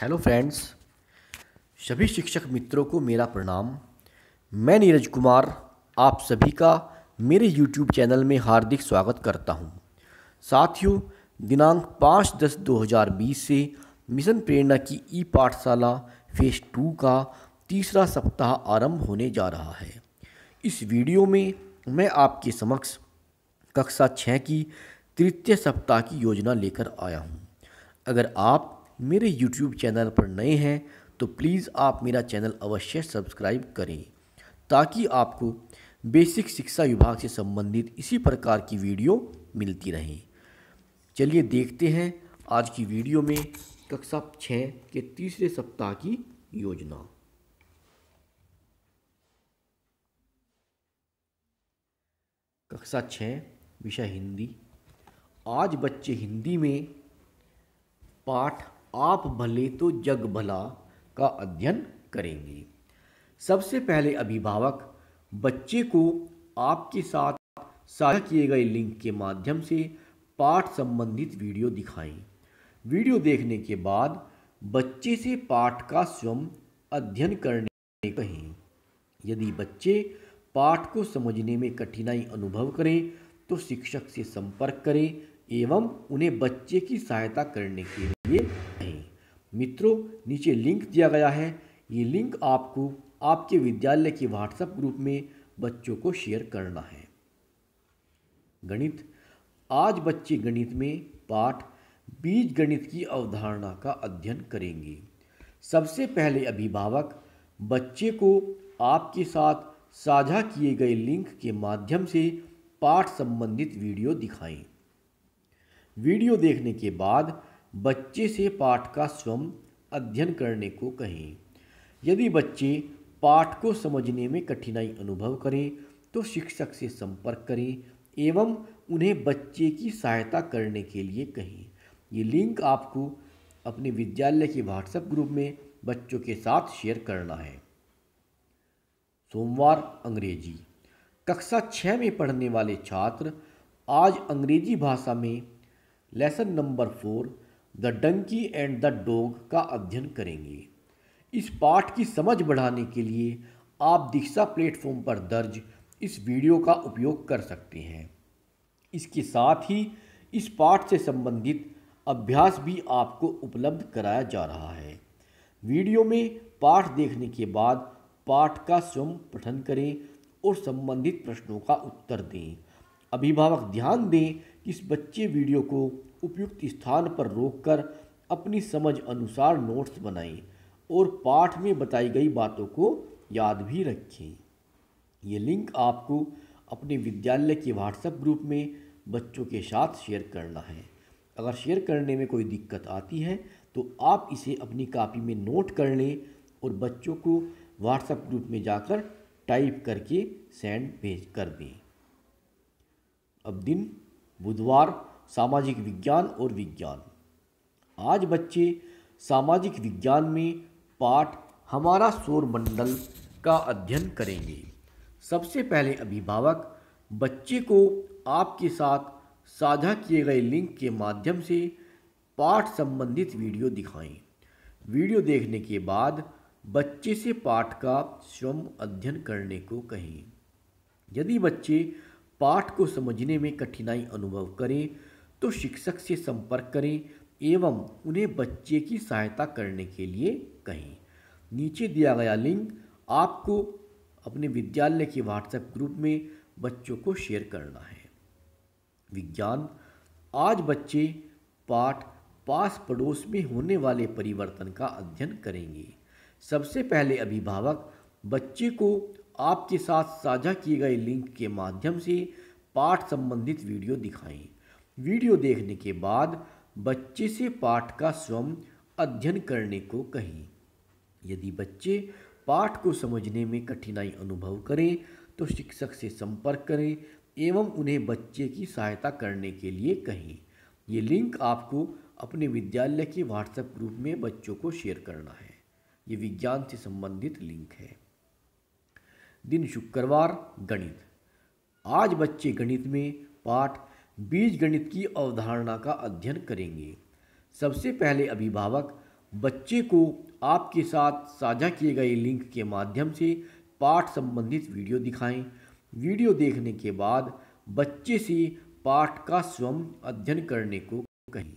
Hello friends सभी शिक्षक मित्रों को मेरा प्रणाम मैं नीरज कुमार आप सभी का मेरे यूट्यूब चैनल में हार्दिक स्वागत करता हूं। साथियों दिनांक पाँच दस दो हज़ार बीस से मिशन प्रेरणा की ई पाठशाला फेज टू का तीसरा सप्ताह आरंभ होने जा रहा है इस वीडियो में मैं आपके समक्ष कक्षा छः की तृतीय सप्ताह की योजना लेकर आया हूँ अगर आप मेरे यूट्यूब चैनल पर नए हैं तो प्लीज़ आप मेरा चैनल अवश्य सब्सक्राइब करें ताकि आपको बेसिक शिक्षा विभाग से संबंधित इसी प्रकार की वीडियो मिलती रहे चलिए देखते हैं आज की वीडियो में कक्षा छः के तीसरे सप्ताह की योजना कक्षा छः विषय हिंदी आज बच्चे हिंदी में पाठ आप भले तो जग भला का अध्ययन करेंगे सबसे पहले अभिभावक बच्चे को आपके साथ साझा किए गए लिंक के माध्यम से पाठ संबंधित वीडियो दिखाएं। वीडियो देखने के बाद बच्चे से पाठ का स्वयं अध्ययन करने कहें यदि बच्चे पाठ को समझने में कठिनाई अनुभव करें तो शिक्षक से संपर्क करें एवं उन्हें बच्चे की सहायता करने के लिए नहीं मित्रों नीचे लिंक दिया गया है ये लिंक आपको आपके विद्यालय के व्हाट्सएप ग्रुप में बच्चों को शेयर करना है गणित आज बच्चे गणित में पाठ बीज गणित की अवधारणा का अध्ययन करेंगे सबसे पहले अभिभावक बच्चे को आपके साथ साझा किए गए लिंक के माध्यम से पाठ संबंधित वीडियो दिखाएं। वीडियो देखने के बाद बच्चे से पाठ का स्वयं अध्ययन करने को कहें यदि बच्चे पाठ को समझने में कठिनाई अनुभव करें तो शिक्षक से संपर्क करें एवं उन्हें बच्चे की सहायता करने के लिए कहें ये लिंक आपको अपने विद्यालय के व्हाट्सएप ग्रुप में बच्चों के साथ शेयर करना है सोमवार अंग्रेजी कक्षा छः में पढ़ने वाले छात्र आज अंग्रेजी भाषा में lesson number four the donkey and the dog का अध्ययन करेंगे इस पाठ की समझ बढ़ाने के लिए आप दीक्षा प्लेटफॉर्म पर दर्ज इस वीडियो का उपयोग कर सकते हैं इसके साथ ही इस पाठ से संबंधित अभ्यास भी आपको उपलब्ध कराया जा रहा है वीडियो में पाठ देखने के बाद पाठ का स्वयं पठन करें और संबंधित प्रश्नों का उत्तर दें अभिभावक ध्यान दें इस बच्चे वीडियो को उपयुक्त स्थान पर रोककर अपनी समझ अनुसार नोट्स बनाएं और पाठ में बताई गई बातों को याद भी रखें ये लिंक आपको अपने विद्यालय के व्हाट्सएप ग्रुप में बच्चों के साथ शेयर करना है अगर शेयर करने में कोई दिक्कत आती है तो आप इसे अपनी कापी में नोट कर लें और बच्चों को व्हाट्सएप ग्रुप में जाकर टाइप करके सेंड भेज कर दें अब दिन बुधवार सामाजिक विज्ञान और विज्ञान आज बच्चे सामाजिक विज्ञान में पाठ हमारा सौरमंडल का अध्ययन करेंगे सबसे पहले अभिभावक बच्चे को आपके साथ साझा किए गए लिंक के माध्यम से पाठ संबंधित वीडियो दिखाएं। वीडियो देखने के बाद बच्चे से पाठ का स्वयं अध्ययन करने को कहें यदि बच्चे पाठ को समझने में कठिनाई अनुभव करें तो शिक्षक से संपर्क करें एवं उन्हें बच्चे की सहायता करने के लिए कहें नीचे दिया गया लिंक आपको अपने विद्यालय के व्हाट्सएप ग्रुप में बच्चों को शेयर करना है विज्ञान आज बच्चे पाठ पास पड़ोस में होने वाले परिवर्तन का अध्ययन करेंगे सबसे पहले अभिभावक बच्चे को आपके साथ साझा किए गए लिंक के माध्यम से पाठ संबंधित वीडियो दिखाएं वीडियो देखने के बाद बच्चे से पाठ का स्वयं अध्ययन करने को कहें यदि बच्चे पाठ को समझने में कठिनाई अनुभव करें तो शिक्षक से संपर्क करें एवं उन्हें बच्चे की सहायता करने के लिए कहें ये लिंक आपको अपने विद्यालय के व्हाट्सएप ग्रुप में बच्चों को शेयर करना है ये विज्ञान से संबंधित लिंक है दिन शुक्रवार गणित आज बच्चे गणित में पाठ बीज गणित की अवधारणा का अध्ययन करेंगे सबसे पहले अभिभावक बच्चे को आपके साथ साझा किए गए लिंक के माध्यम से पाठ संबंधित वीडियो दिखाएं वीडियो देखने के बाद बच्चे से पाठ का स्वयं अध्ययन करने को कहें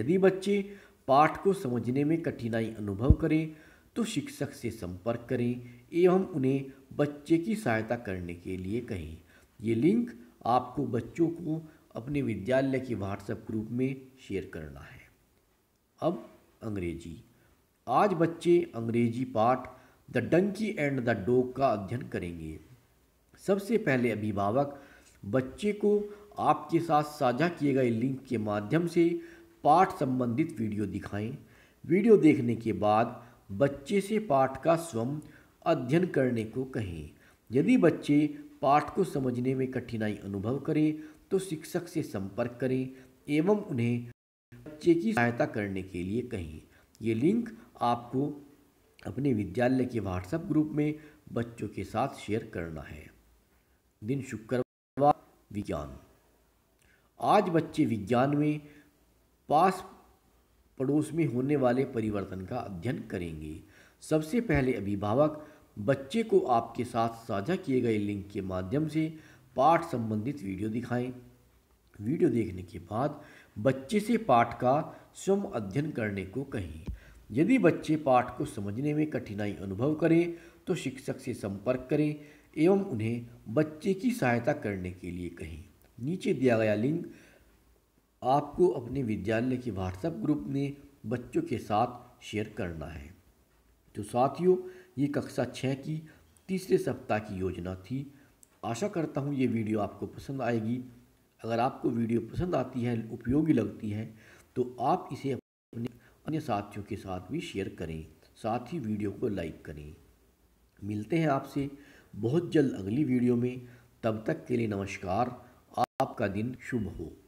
यदि बच्चे पाठ को समझने में कठिनाई अनुभव करें तो शिक्षक से संपर्क करें एवं उन्हें बच्चे की सहायता करने के लिए कहें ये लिंक आपको बच्चों को अपने विद्यालय के व्हाट्सएप ग्रुप में शेयर करना है अब अंग्रेजी आज बच्चे अंग्रेजी पाठ the donkey and the dog का अध्ययन करेंगे सबसे पहले अभिभावक बच्चे को आपके साथ साझा किए गए लिंक के माध्यम से पाठ संबंधित वीडियो दिखाएं वीडियो देखने के बाद बच्चे से पाठ का स्वयं अध्ययन करने को कहें यदि बच्चे पाठ को समझने में कठिनाई अनुभव करें तो शिक्षक से संपर्क करें एवं उन्हें बच्चे की सहायता करने के लिए कहें ये लिंक आपको अपने विद्यालय के व्हाट्सएप ग्रुप में बच्चों के साथ शेयर करना है दिन शुक्रवार विज्ञान आज बच्चे विज्ञान में पास पड़ोस में होने वाले परिवर्तन का अध्ययन करेंगे सबसे पहले अभिभावक बच्चे को आपके साथ साझा किए गए लिंक के माध्यम से पाठ संबंधित वीडियो दिखाएं वीडियो देखने के बाद बच्चे से पाठ का स्वयं अध्ययन करने को कहें यदि बच्चे पाठ को समझने में कठिनाई अनुभव करें तो शिक्षक से संपर्क करें एवं उन्हें बच्चे की सहायता करने के लिए कहें नीचे दिया गया लिंक आपको अपने विद्यालय के व्हाट्सएप ग्रुप में बच्चों के साथ शेयर करना है तो साथियों ये कक्षा छः की तीसरे सप्ताह की योजना थी आशा करता हूँ ये वीडियो आपको पसंद आएगी अगर आपको वीडियो पसंद आती है उपयोगी लगती है तो आप इसे अपने अन्य साथियों के साथ भी शेयर करें साथ ही वीडियो को लाइक करें मिलते हैं आपसे बहुत जल्द अगली वीडियो में तब तक के लिए नमस्कार आपका दिन शुभ हो